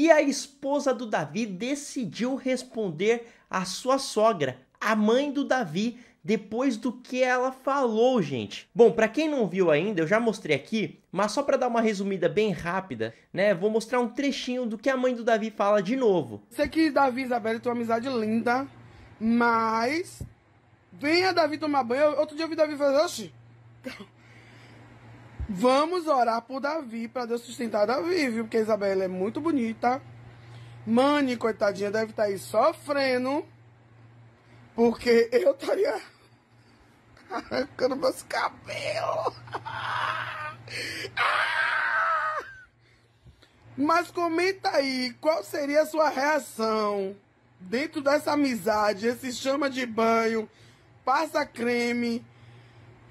E a esposa do Davi decidiu responder à sua sogra, a mãe do Davi, depois do que ela falou, gente. Bom, para quem não viu ainda, eu já mostrei aqui, mas só para dar uma resumida bem rápida, né? Vou mostrar um trechinho do que a mãe do Davi fala de novo. Sei que Davi e Isabela tem uma amizade linda, mas venha Davi tomar banho. Outro dia eu vi Davi fazer, oxi, Vamos orar por Davi, para Deus sustentar Davi, viu? Porque a Isabela é muito bonita. Mani, coitadinha, deve estar tá aí sofrendo. Porque eu estaria arrancando meus cabelos. Ah! Mas comenta aí, qual seria a sua reação dentro dessa amizade, esse chama de banho, passa creme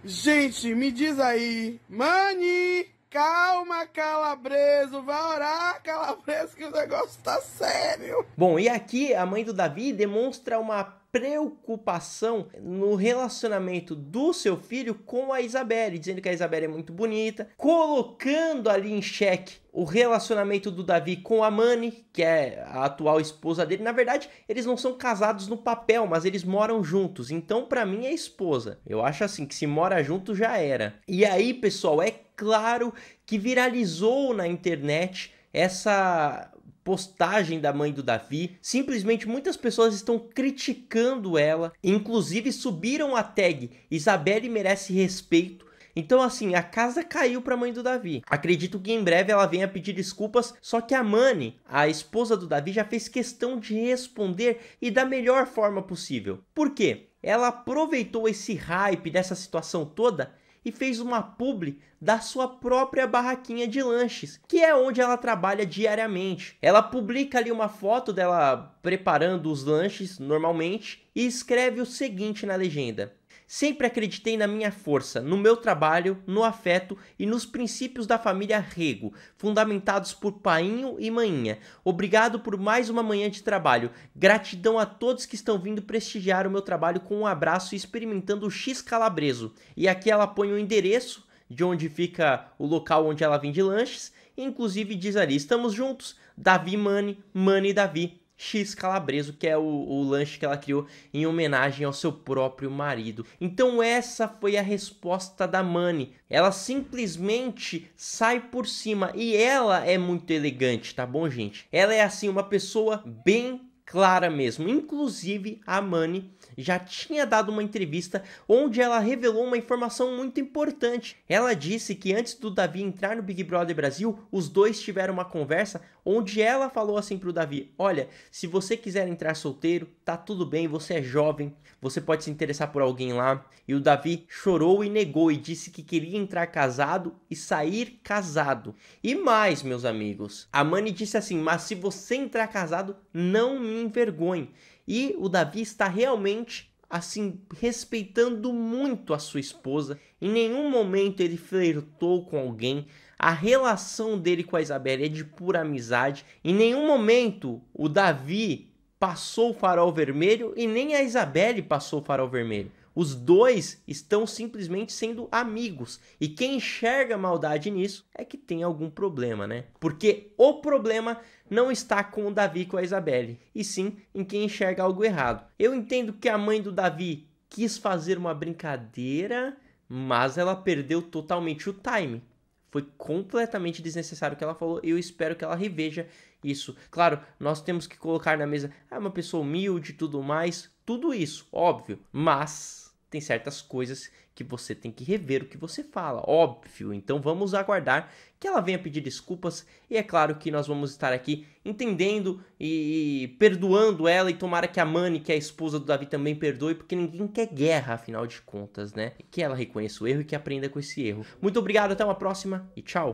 Gente, me diz aí. Mani, calma, calabreso. Vai orar, calabreso, que o negócio tá sério. Bom, e aqui a mãe do Davi demonstra uma preocupação no relacionamento do seu filho com a Isabelle, dizendo que a Isabelle é muito bonita, colocando ali em xeque o relacionamento do Davi com a Mani, que é a atual esposa dele. Na verdade, eles não são casados no papel, mas eles moram juntos. Então, para mim, é esposa. Eu acho assim que se mora junto já era. E aí, pessoal, é claro que viralizou na internet essa postagem da mãe do Davi. Simplesmente muitas pessoas estão criticando ela, inclusive subiram a tag Isabelle merece respeito então, assim, a casa caiu para a mãe do Davi. Acredito que em breve ela venha pedir desculpas, só que a Mani, a esposa do Davi, já fez questão de responder e da melhor forma possível. Por quê? Ela aproveitou esse hype dessa situação toda e fez uma publi da sua própria barraquinha de lanches, que é onde ela trabalha diariamente. Ela publica ali uma foto dela preparando os lanches normalmente e escreve o seguinte na legenda: Sempre acreditei na minha força, no meu trabalho, no afeto e nos princípios da família Rego, fundamentados por Painho e Manhinha. Obrigado por mais uma manhã de trabalho. Gratidão a todos que estão vindo prestigiar o meu trabalho com um abraço e experimentando o X calabreso. E aqui ela põe o endereço de onde fica o local onde ela vende lanches. E inclusive diz ali: estamos juntos, Davi Mani, Mani Davi. X Calabreso, que é o, o, lanche que ela criou em homenagem ao seu próprio marido. Então essa foi a resposta da Mani. Ela simplesmente sai por cima e ela é muito elegante, tá bom, gente? Ela é assim uma pessoa bem clara mesmo. Inclusive, a Mani já tinha dado uma entrevista onde ela revelou uma informação muito importante. Ela disse que antes do Davi entrar no Big Brother Brasil, os dois tiveram uma conversa onde ela falou assim pro Davi: "Olha, se você quiser entrar solteiro, tá tudo bem, você é jovem, você pode se interessar por alguém lá". E o Davi chorou e negou e disse que queria entrar casado e sair casado. E mais, meus amigos, a Mani disse assim: "Mas se você entrar casado, não me envergonha envergonhe. E o Davi está realmente assim respeitando muito a sua esposa. Em nenhum momento ele flertou com alguém. A relação dele com a Isabel é de pura amizade. Em nenhum momento o Davi passou o farol vermelho e nem a Isabelle passou o farol vermelho. Os dois estão simplesmente sendo amigos. E quem enxerga maldade nisso é que tem algum problema, né? Porque o problema não está com o Davi com a Isabelle, e sim em quem enxerga algo errado. Eu entendo que a mãe do Davi quis fazer uma brincadeira, mas ela perdeu totalmente o time. Foi completamente desnecessário o que ela falou. Eu espero que ela reveja isso. Claro, nós temos que colocar na mesa ah, uma pessoa humilde e tudo mais. Tudo isso, óbvio. Mas tem certas coisas que você tem que rever o que você fala, óbvio. Então vamos aguardar que ela venha pedir desculpas e é claro que nós vamos estar aqui entendendo e perdoando ela e tomara que a Mani, que é a esposa do Davi, também perdoe, porque ninguém quer guerra, afinal de contas, né? Que ela reconheça o erro e que aprenda com esse erro. Muito obrigado, até uma próxima e tchau.